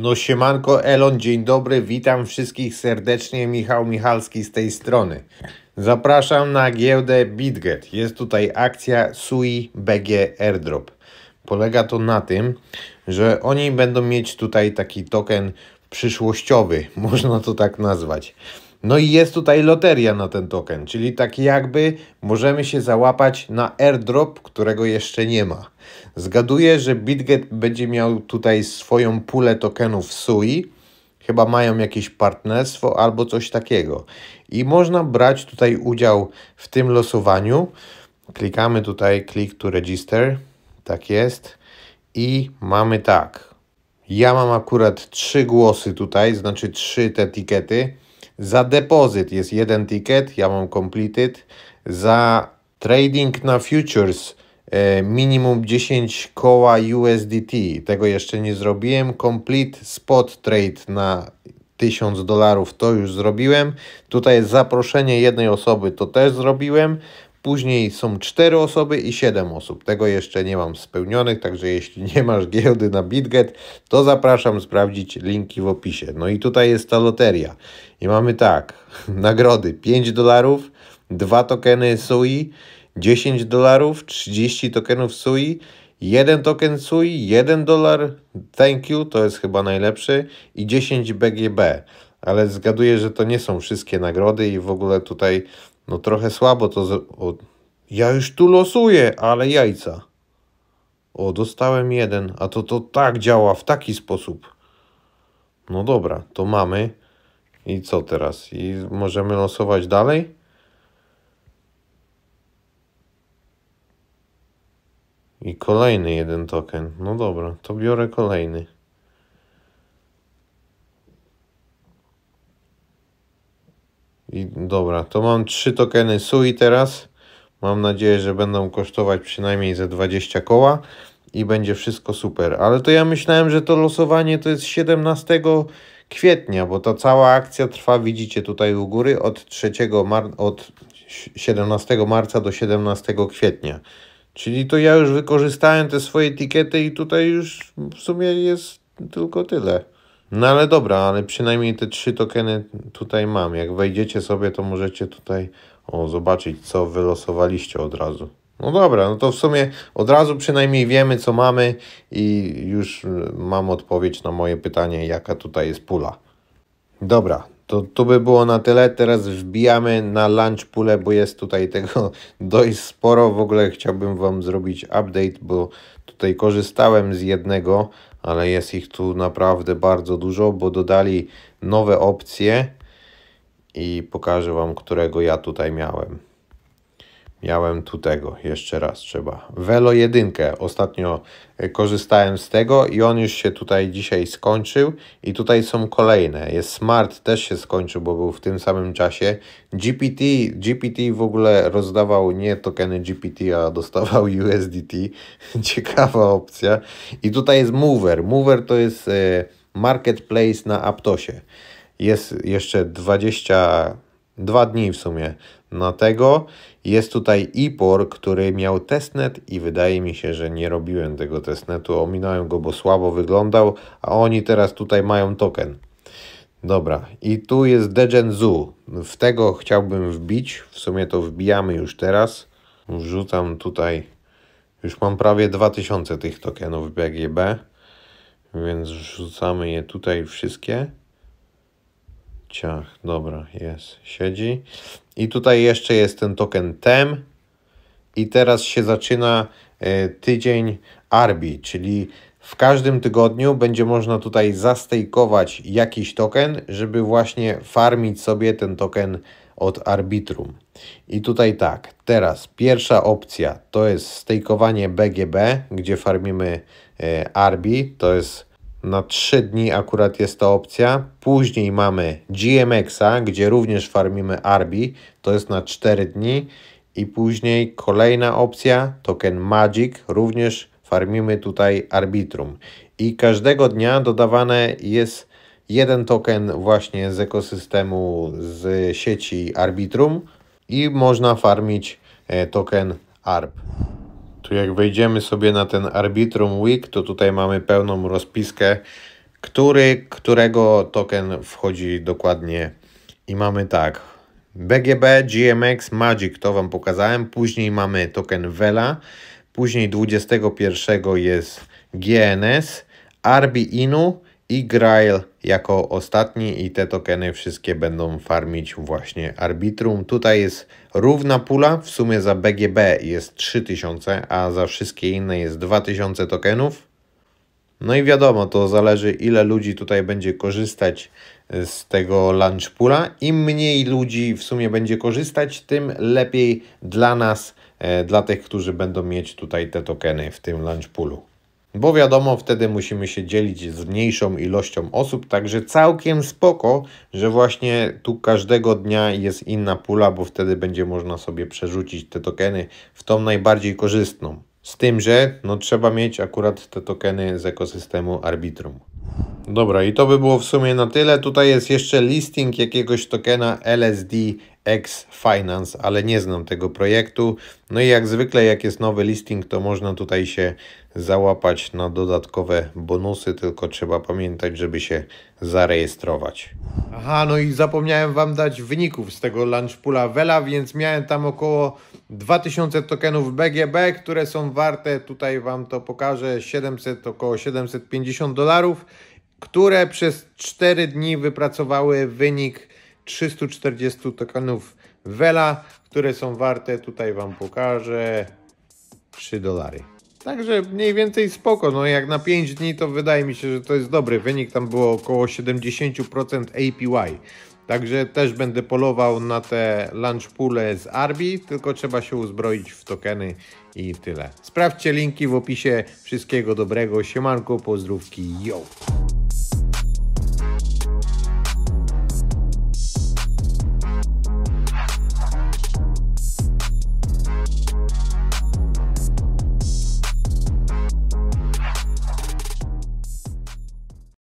No siemanko Elon, dzień dobry, witam wszystkich serdecznie, Michał Michalski z tej strony. Zapraszam na giełdę BitGet. Jest tutaj akcja SUI BG Airdrop. Polega to na tym, że oni będą mieć tutaj taki token przyszłościowy, można to tak nazwać. No i jest tutaj loteria na ten token, czyli tak jakby możemy się załapać na airdrop, którego jeszcze nie ma. Zgaduję, że BitGet będzie miał tutaj swoją pulę tokenów SUI, chyba mają jakieś partnerstwo albo coś takiego. I można brać tutaj udział w tym losowaniu. Klikamy tutaj click to register, tak jest. I mamy tak. Ja mam akurat trzy głosy tutaj, znaczy trzy te etykiety. Za depozyt jest jeden ticket, ja mam completed. Za trading na futures e, minimum 10 koła USDT. Tego jeszcze nie zrobiłem. Complete spot trade na 1000 dolarów to już zrobiłem. Tutaj zaproszenie jednej osoby to też zrobiłem. Później są 4 osoby i 7 osób. Tego jeszcze nie mam spełnionych, także jeśli nie masz giełdy na BitGet, to zapraszam sprawdzić linki w opisie. No i tutaj jest ta loteria. I mamy tak, nagrody 5 dolarów, 2 tokeny SUI, 10 dolarów, 30 tokenów SUI, 1 token SUI, 1 dolar, thank you, to jest chyba najlepszy i 10 BGB. Ale zgaduję, że to nie są wszystkie nagrody i w ogóle tutaj no trochę słabo to... Z... O, ja już tu losuję, ale jajca. O, dostałem jeden, a to to tak działa, w taki sposób. No dobra, to mamy. I co teraz? I możemy losować dalej? I kolejny jeden token. No dobra, to biorę kolejny. I dobra, to mam trzy tokeny SUI teraz. Mam nadzieję, że będą kosztować przynajmniej ze 20 koła i będzie wszystko super. Ale to ja myślałem, że to losowanie to jest 17 kwietnia, bo ta cała akcja trwa, widzicie tutaj u góry, od 3 mar od 17 marca do 17 kwietnia. Czyli to ja już wykorzystałem te swoje etykiety i tutaj już w sumie jest tylko tyle. No ale dobra, ale przynajmniej te trzy tokeny tutaj mam. Jak wejdziecie sobie, to możecie tutaj o, zobaczyć, co wylosowaliście od razu. No dobra, no to w sumie od razu przynajmniej wiemy, co mamy i już y, mam odpowiedź na moje pytanie, jaka tutaj jest pula. Dobra, to, tu by było na tyle. Teraz wbijamy na lunch pulę, bo jest tutaj tego dość sporo. W ogóle chciałbym Wam zrobić update, bo tutaj korzystałem z jednego, ale jest ich tu naprawdę bardzo dużo, bo dodali nowe opcje i pokażę Wam, którego ja tutaj miałem. Miałem tu tego, jeszcze raz trzeba. Velo 1, ostatnio e, korzystałem z tego i on już się tutaj dzisiaj skończył. I tutaj są kolejne. Jest Smart, też się skończył, bo był w tym samym czasie. GPT, GPT w ogóle rozdawał nie tokeny GPT, a dostawał USDT. Ciekawa opcja. I tutaj jest Mover. Mover to jest e, marketplace na Aptosie. Jest jeszcze 20 dwa dni w sumie na tego. Jest tutaj IPOR, który miał testnet i wydaje mi się, że nie robiłem tego testnetu, ominąłem go, bo słabo wyglądał, a oni teraz tutaj mają token. Dobra, i tu jest Degen Zoo. W tego chciałbym wbić, w sumie to wbijamy już teraz. Wrzucam tutaj, już mam prawie 2000 tych tokenów BGB, więc wrzucamy je tutaj wszystkie. Ciach, dobra, jest, siedzi. I tutaj jeszcze jest ten token TEM. I teraz się zaczyna e, tydzień ARBI, czyli w każdym tygodniu będzie można tutaj zastejkować jakiś token, żeby właśnie farmić sobie ten token od arbitrum. I tutaj tak, teraz pierwsza opcja to jest stejkowanie BGB, gdzie farmimy e, ARBI, to jest na 3 dni akurat jest ta opcja. Później mamy GMX-a, gdzie również farmimy Arbi. To jest na 4 dni. I później kolejna opcja, token Magic, również farmimy tutaj Arbitrum. I każdego dnia dodawane jest jeden token właśnie z ekosystemu z sieci Arbitrum i można farmić e, token ARB jak wejdziemy sobie na ten Arbitrum Week, to tutaj mamy pełną rozpiskę, który, którego token wchodzi dokładnie. I mamy tak, BGB, GMX, Magic, to Wam pokazałem. Później mamy token Vela. Później 21 jest GNS, Arbi Inu, i Grail jako ostatni i te tokeny wszystkie będą farmić właśnie Arbitrum. Tutaj jest równa pula, w sumie za BGB jest 3000, a za wszystkie inne jest 2000 tokenów. No i wiadomo, to zależy ile ludzi tutaj będzie korzystać z tego lunch poola. Im mniej ludzi w sumie będzie korzystać, tym lepiej dla nas, e, dla tych, którzy będą mieć tutaj te tokeny w tym lunch poolu. Bo wiadomo, wtedy musimy się dzielić z mniejszą ilością osób, także całkiem spoko, że właśnie tu każdego dnia jest inna pula, bo wtedy będzie można sobie przerzucić te tokeny w tą najbardziej korzystną. Z tym, że no, trzeba mieć akurat te tokeny z ekosystemu Arbitrum. Dobra, i to by było w sumie na tyle. Tutaj jest jeszcze listing jakiegoś tokena LSD X Finance, ale nie znam tego projektu. No i jak zwykle, jak jest nowy listing, to można tutaj się załapać na dodatkowe bonusy, tylko trzeba pamiętać, żeby się zarejestrować. Aha, no i zapomniałem Wam dać wyników z tego lunchpoola Vela, więc miałem tam około 2000 tokenów BGB, które są warte, tutaj Wam to pokażę, 700, około 750 dolarów które przez 4 dni wypracowały wynik 340 tokenów Vela, które są warte, tutaj Wam pokażę, 3 dolary. Także mniej więcej spoko, no jak na 5 dni to wydaje mi się, że to jest dobry wynik, tam było około 70% APY. Także też będę polował na te lunch pule z Arbi, tylko trzeba się uzbroić w tokeny i tyle. Sprawdźcie linki w opisie. Wszystkiego dobrego, siemanko, pozdrówki, yo!